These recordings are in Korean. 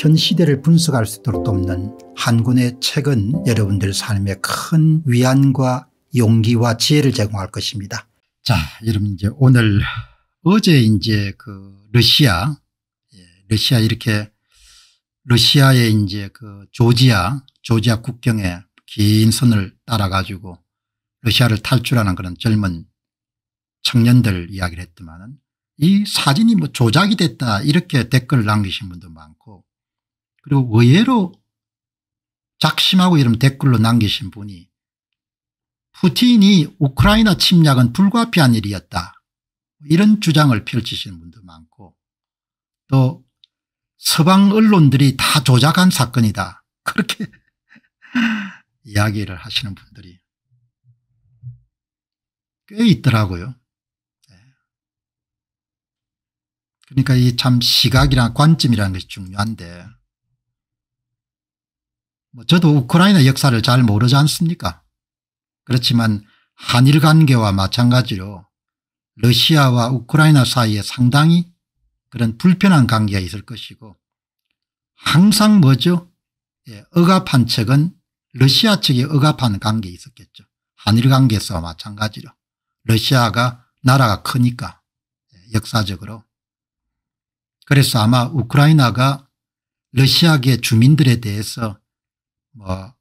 현 시대를 분석할 수 있도록 돕는 한 권의 책은 여러분들 삶에 큰 위안과 용기와 지혜를 제공할 것입니다. 자, 여러분 이제 오늘 어제 이제 그 러시아, 예, 러시아 이렇게 러시아의 이제 그 조지아, 조지아 국경에 긴 선을 따라 가지고 러시아를 탈출하는 그런 젊은 청년들 이야기를 했더만은 이 사진이 뭐 조작이 됐다 이렇게 댓글을 남기신 분도 많고 그리고 의외로 작심하고 이런 댓글로 남기신 분이 푸틴이 우크라이나 침략은 불가피한 일이었다. 이런 주장을 펼치시는 분도 많고 또 서방 언론들이 다 조작한 사건이다. 그렇게 이야기를 하시는 분들이 꽤 있더라고요. 네. 그러니까 이 참 시각이랑 관점이라는 것이 중요한데 뭐 저도 우크라이나 역사를 잘 모르지 않습니까 그렇지만 한일 관계와 마찬가지로 러시아와 우크라이나 사이에 상당히 그런 불편한 관계가 있을 것이고 항상 뭐죠 예, 억압한 측은 러시아 측에 억압한 관계 있었겠죠. 한일 관계에서 마찬가지로 러시아가 나라가 크니까 예, 역사적으로 그래서 아마 우크라이나가 러시아계 주민들에 대해서 뭐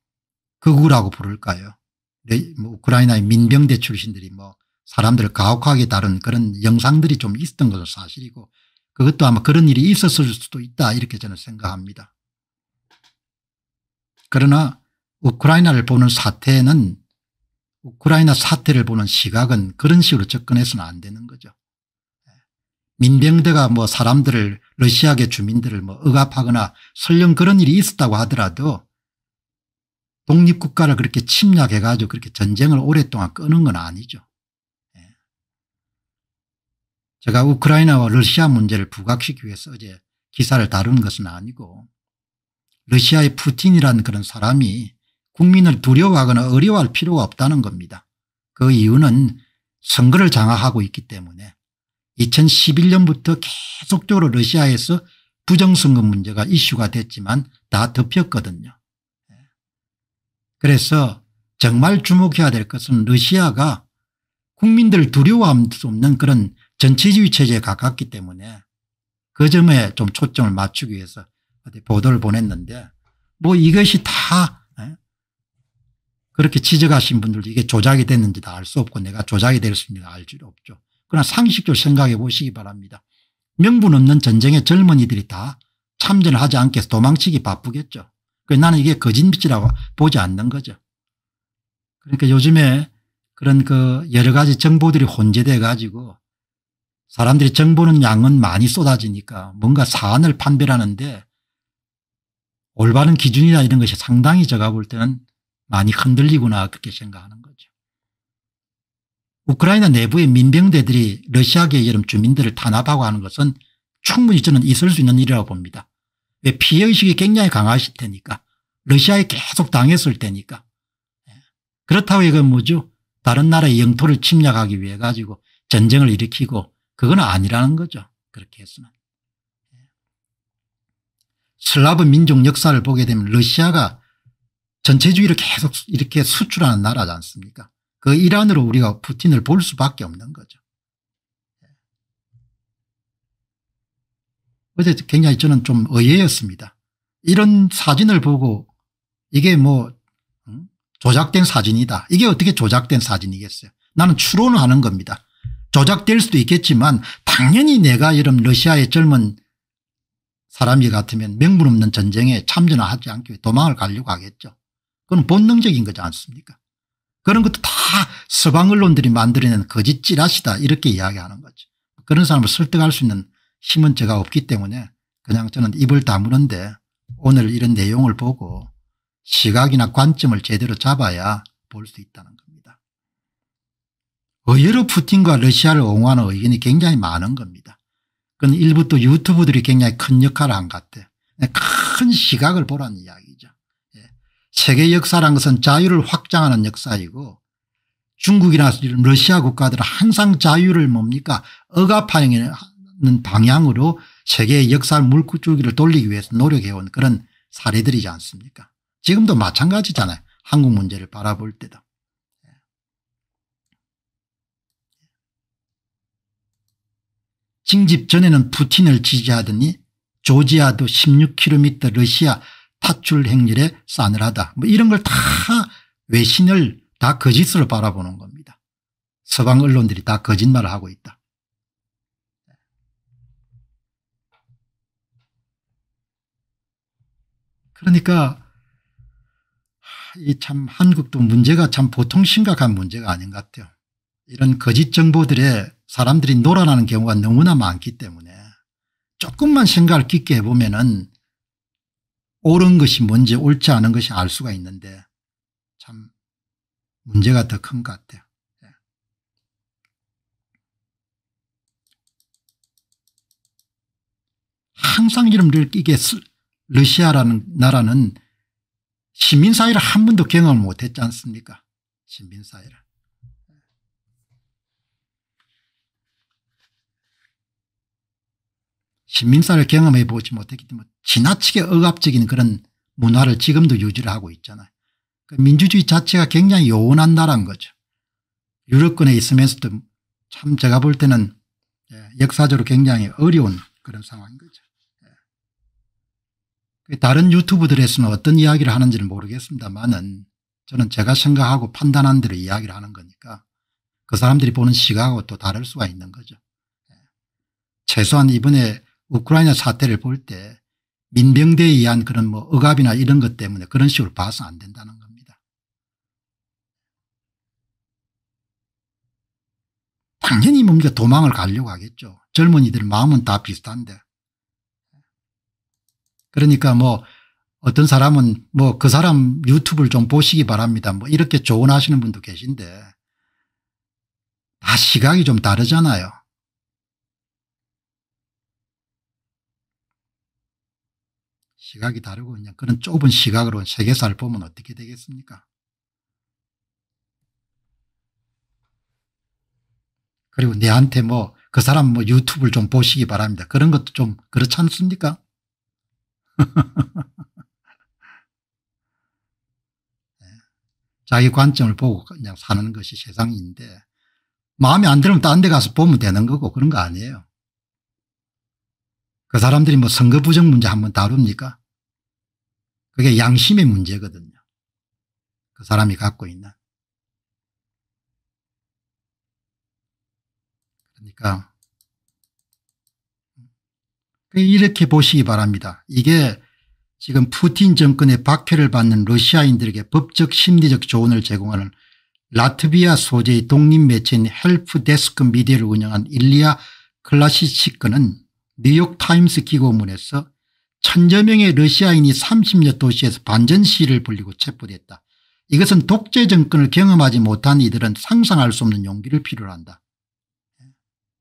극우라고 부를까요 네, 뭐 우크라이나의 민병대 출신들이 뭐 사람들을 가혹하게 다룬 그런 영상들이 좀 있었던 것은 사실이고 그것도 아마 그런 일이 있었을 수도 있다 이렇게 저는 생각합니다. 그러나 우크라이나를 보는 사태는 우크라이나 사태를 보는 시각은 그런 식으로 접근해서는 안 되는 거죠. 예. 민병대가 뭐 사람들을 러시아계 주민들을 뭐 억압하거나 설령 그런 일이 있었다고 하더라도 독립국가를 그렇게 침략해 가지고 그렇게 전쟁을 오랫동안 끄는 건 아니죠. 예. 제가 우크라이나와 러시아 문제를 부각시키기 위해서 어제 기사를 다룬 것은 아니고 러시아의 푸틴이라는 그런 사람이 국민을 두려워하거나 어려워할 필요가 없다는 겁니다. 그 이유는 선거를 장악하고 있기 때문에 2011년부터 계속적으로 러시아에서 부정선거 문제가 이슈가 됐지만 다 덮였거든요. 그래서 정말 주목해야 될 것은 러시아가 국민들 두려워할 수 없는 그런 전체주의 체제에 가깝기 때문에 그 점에 좀 초점을 맞추기 위해서 보도를 보냈는데 뭐 이것이 다 예? 그렇게 지적하신 분들도 이게 조작이 됐는지 다 알 수 없고 내가 조작이 될 수 있는지 알 줄 없죠. 그러나 상식적으로 생각해 보시기 바랍니다. 명분 없는 전쟁에 젊은이들이 다 참전을 하지 않게 도망치기 바쁘겠죠. 그러니까 나는 이게 거짓이라고 보지 않는 거죠. 그러니까 요즘에 그런 그 여러 가지 정보들이 혼재돼 가지고 사람들이 정보는 양은 많이 쏟아지니까 뭔가 사안을 판별하는데 올바른 기준이나 이런 것이 상당히 제가 볼 때는 많이 흔들리구나 그렇게 생각하는 거죠. 우크라이나 내부의 민병대들이 러시아계 여름 주민들을 탄압하고 하는 것은 충분히 저는 있을 수 있는 일이라고 봅니다. 예, 피해의식이 굉장히 강하실 테니까 러시아에 계속 당했을 테니까 예. 그렇다고 이건 뭐죠 다른 나라의 영토를 침략하기 위해 가지고 전쟁을 일으키고 그건 아니라는 거죠 그렇게 했으면 예. 슬라브 민족 역사를 보게 되면 러시아가 전체주의를 계속 이렇게 수출하는 나라지 않습니까 그 일환으로 우리가 푸틴을 볼 수밖에 없는 거죠 어제 굉장히 저는 좀 의외였습니다. 이런 사진을 보고 이게 뭐 음? 조작된 사진이다. 이게 어떻게 조작된 사진이겠어요. 나는 추론을 하는 겁니다. 조작될 수도 있겠지만 당연히 내가 이런 러시아의 젊은 사람이 같으면 명분 없는 전쟁에 참전을 하지 않기 위해 도망을 가려고 하겠죠. 그건 본능적인 거지 않습니까 그런 것도 다 서방 언론들이 만들어낸 거짓 찌라시다 이렇게 이야기하는 거죠. 그런 사람을 설득할 수 있는 힘은 제가 없기 때문에 그냥 저는 입을 다무는데 오늘 이런 내용을 보고 시각이나 관점을 제대로 잡아야 볼 수 있다는 겁니다. 의외로 푸틴과 러시아를 옹호하는 의견이 굉장히 많은 겁니다. 그건 일부 또 유튜브들이 굉장히 큰 역할을 한 것 같아요. 네, 큰 시각을 보라는 이야기죠. 예. 세계 역사란 것은 자유를 확장하는 역사이고 중국이나 러시아 국가들은 항상 자유를 뭡니까 억압하는 하는 방향으로 세계의 역사 물줄기를 돌리기 위해서 노력해온 그런 사례들이지 않습니까 지금도 마찬가지잖아요. 한국 문제를 바라볼 때도. 징집 전에는 푸틴을 지지하더니 조지아도 16km 러시아 탈출 행렬에 싸늘하다. 뭐 이런 걸 다 외신을 다 거짓으로 바라보는 겁니다. 서방 언론들이 다 거짓말을 하고 있다. 그러니까 이 참 한국도 문제가 참 보통 심각한 문제가 아닌 것 같아요. 이런 거짓 정보들에 사람들이 놀아나는 경우가 너무나 많기 때문에 조금만 생각을 깊게 해보면 은 옳은 것이 뭔지 옳지 않은 것이 알 수가 있는데 참 문제가 더 큰 것 같아요. 예. 항상 이름들 이게 러시아라는 나라는 시민사회를 한 번도 경험을 못했지 않습니까 시민사회를. 시민사를 경험해 보지 못했기 때문에 지나치게 억압적인 그런 문화를 지금도 유지를 하고 있잖아요. 그 민주주의 자체가 굉장히 요원한 나라인 거죠. 유럽권에 있으면서도 참 제가 볼 때는 예, 역사적으로 굉장히 어려운 그런 상황인 거죠. 그 다른 유튜브들에서는 어떤 이야기를 하는지는 모르겠습니다만은 저는 제가 생각하고 판단한 대로 이야기를 하는 거니까 그 사람들이 보는 시각하고 또 다를 수가 있는 거죠. 예. 최소한 이번에 우크라이나 사태를 볼 때 민병대에 의한 그런 뭐 억압이나 이런 것 때문에 그런 식으로 봐서 안 된다는 겁니다. 당연히 뭡니까 도망을 가려고 하겠죠. 젊은이들 마음은 다 비슷한데 그러니까 뭐 어떤 사람은 뭐 그 사람 유튜브를 좀 보시기 바랍니다. 뭐 이렇게 조언하시는 분도 계신데 다 시각이 좀 다르잖아요. 시각이 다르고 그냥 그런 좁은 시각으로 세계사를 보면 어떻게 되겠습니까? 그리고 내한테 뭐 그 사람 뭐 유튜브를 좀 보시기 바랍니다. 그런 것도 좀 그렇지 않습니까? 예. 자기 관점을 보고 그냥 사는 것이 세상인데 마음에 안 들면 딴 데 가서 보면 되는 거고 그런 거 아니에요. 그 사람들이 뭐 선거 부정 문제 한번 다룹니까? 그게 양심의 문제거든요. 그 사람이 갖고 있는. 그러니까 그 이렇게 보시기 바랍니다. 이게 지금 푸틴 정권의 박해를 받는 러시아인들에게 법적 심리적 조언을 제공하는 라트비아 소재의 독립 매체인 헬프데스크 미디어를 운영한 일리아 클라시치크는 뉴욕타임스 기고문에서 천여 명의 러시아인이 30여 도시에서 반전 시위를 벌리고 체포됐다. 이것은 독재 정권을 경험하지 못한 이들은 상상할 수 없는 용기를 필요로 한다.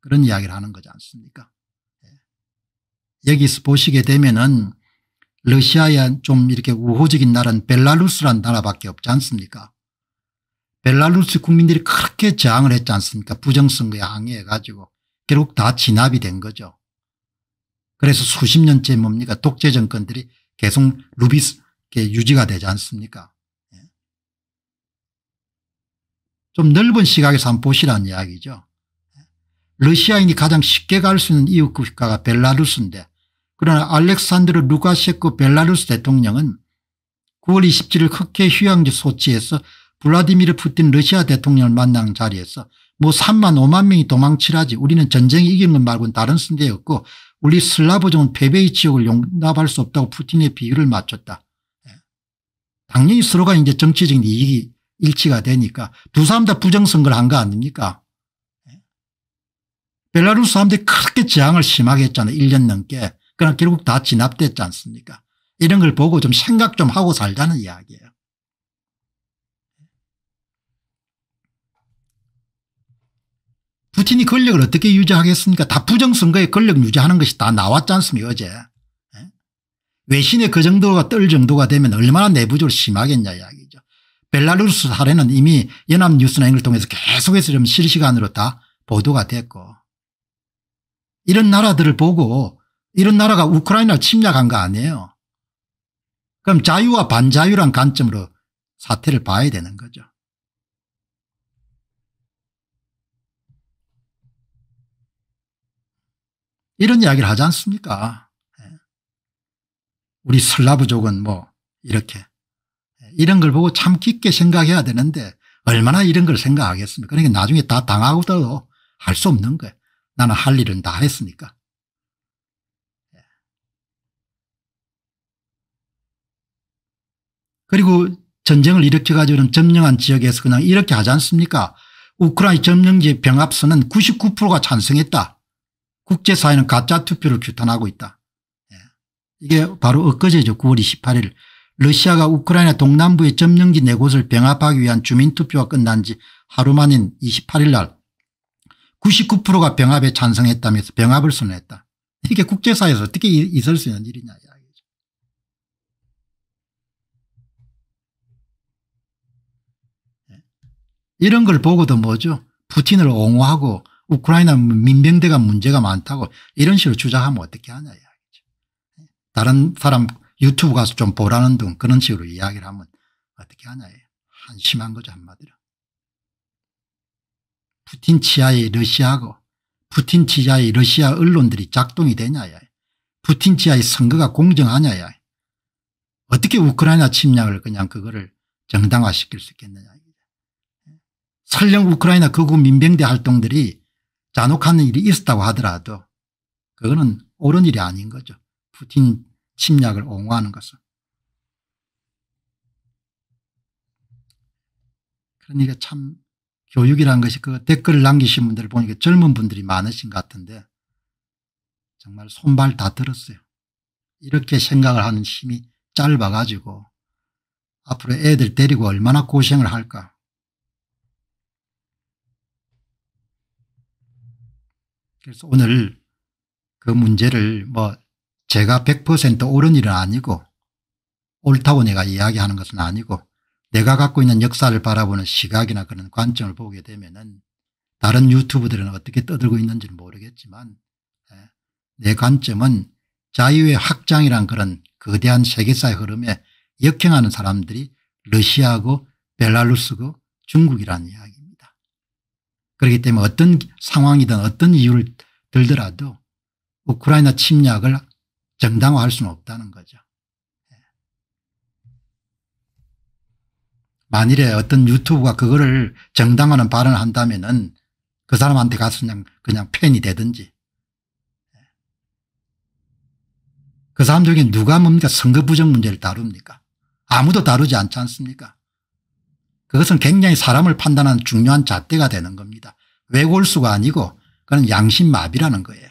그런 이야기를 하는 거지 않습니까 여기서 보시게 되면은 러시아의 좀 이렇게 우호적인 나라는 벨라루스라는 나라밖에 없지 않습니까 벨라루스 국민들이 그렇게 저항을 했지 않습니까 부정선거에 항의해 가지고 결국 다 진압이 된 거죠. 그래서 수십 년째 뭡니까 독재 정권들이 계속 루비스 유지가 되지 않습니까 예. 좀 넓은 시각에서 한번 보시라는 이야기죠. 예. 러시아인이 가장 쉽게 갈 수 있는 이웃 국가가 벨라루스인데 그러나 알렉산드르 루가셰코 벨라루스 대통령은 9월 27일 흑해 휴양지 소치에서 블라디미르 푸틴 러시아 대통령을 만난 자리에서 뭐 3만 5만 명이 도망치라지 우리는 전쟁이 이기는 것 말고는 다른 순대였고 우리 슬라브족은 패배의 지역을 용납할 수 없다고 푸틴의 비유를 맞췄다. 예. 당연히 서로가 이제 정치적인 이익이 일치가 되니까 두 사람 다 부정선거를 한 거 아닙니까? 예. 벨라루스 사람들이 그렇게 저항을 심하게 했잖아요. 1년 넘게. 그러나 결국 다 진압됐지 않습니까 이런 걸 보고 좀 생각 좀 하고 살자는 이야기예요. 푸틴이 권력을 어떻게 유지하겠습니까 다 부정선거에 권력 유지하는 것이 다 나왔지 않습니까 어제 예? 외신에 그 정도가 떨 정도가 되면 얼마나 내부적으로 심하겠냐 이야기죠. 벨라루스 사례는 이미 연합뉴스나 이걸 통해서 계속해서 좀 실시간으로 다 보도가 됐고 이런 나라들을 보고 이런 나라가 우크라이나를 침략한 거 아니에요. 그럼 자유와 반자유란 관점으로 사태를 봐야 되는 거죠. 이런 이야기를 하지 않습니까? 예. 우리 슬라브족은 뭐 이렇게 이런 걸 보고 참 깊게 생각해야 되는데 얼마나 이런 걸 생각하겠습니까? 그러니까 나중에 다 당하고도 할 수 없는 거예요. 나는 할 일은 다 했으니까. 그리고 전쟁을 일으켜가지고는 점령한 지역에서 그냥 이렇게 하지 않습니까 우크라이나 점령지 병합선은 99%가 찬성했다. 국제사회는 가짜 투표를 규탄하고 있다. 예. 이게 바로 엊그제죠 9월 28일 러시아가 우크라이나 동남부의 점령지 4곳을 병합하기 위한 주민투표가 끝난 지 하루 만인 28일 날 99%가 병합에 찬성했다면서 병합을 선언했다. 이게 국제사회에서 어떻게 있을 수 있는 일이냐. 이런 걸 보고도 뭐죠 푸틴을 옹호하고 우크라이나 민병대가 문제가 많다고 이런 식으로 주장하면 어떻게 하냐 이야기죠. 다른 사람 유튜브 가서 좀 보라는 등 그런 식으로 이야기를 하면 어떻게 하냐 한심한 거죠 한마디로. 푸틴 치하의 러시아고 푸틴 치하의 러시아 언론들이 작동이 되냐야. 푸틴 치하의 선거가 공정하냐야. 어떻게 우크라이나 침략을 그냥 그거를 정당화시킬 수 있겠느냐. 설령 우크라이나 극우 민병대 활동들이 잔혹한 일이 있었다고 하더라도 그거는 옳은 일이 아닌 거죠. 푸틴 침략을 옹호하는 것은. 그러니까 참 교육이라는 것이 그 댓글을 남기신 분들을 보니까 젊은 분들이 많으신 것 같은데 정말 손발 다 들었어요. 이렇게 생각을 하는 힘이 짧아가지고 앞으로 애들 데리고 얼마나 고생을 할까. 그래서 오늘 그 문제를 뭐 제가 100% 옳은 일은 아니고 옳다고 내가 이야기하는 것은 아니고 내가 갖고 있는 역사를 바라보는 시각이나 그런 관점을 보게 되면은 다른 유튜브들은 어떻게 떠들고 있는지는 모르겠지만 예, 내 관점은 자유의 확장이란 그런 거대한 세계사의 흐름에 역행하는 사람들이 러시아고 벨라루스고 중국이라는 이야기 그렇기 때문에 어떤 상황이든 어떤 이유를 들더라도 우크라이나 침략을 정당화할 수는 없다는 거죠. 예. 만일에 어떤 유튜브가 그거를 정당화는 하 발언을 한다면은 그 사람한테 가서 그냥, 그냥 팬이 되든지 예. 그 사람 중에 누가 뭡니까 선거 부정 문제를 다룹니까 아무도 다루지 않지 않습니까 그것은 굉장히 사람을 판단하는 중요한 잣대가 되는 겁니다. 외골수가 아니고 그건 양심마비라는 거예요.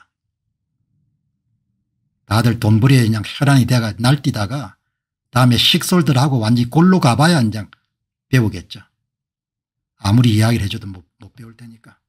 다들 돈벌이에 그냥 혈안이 돼가 날뛰다가 다음에 식솔들하고 완전히 골로 가봐야 그냥 배우겠죠. 아무리 이야기를 해줘도 못, 못 배울 테니까.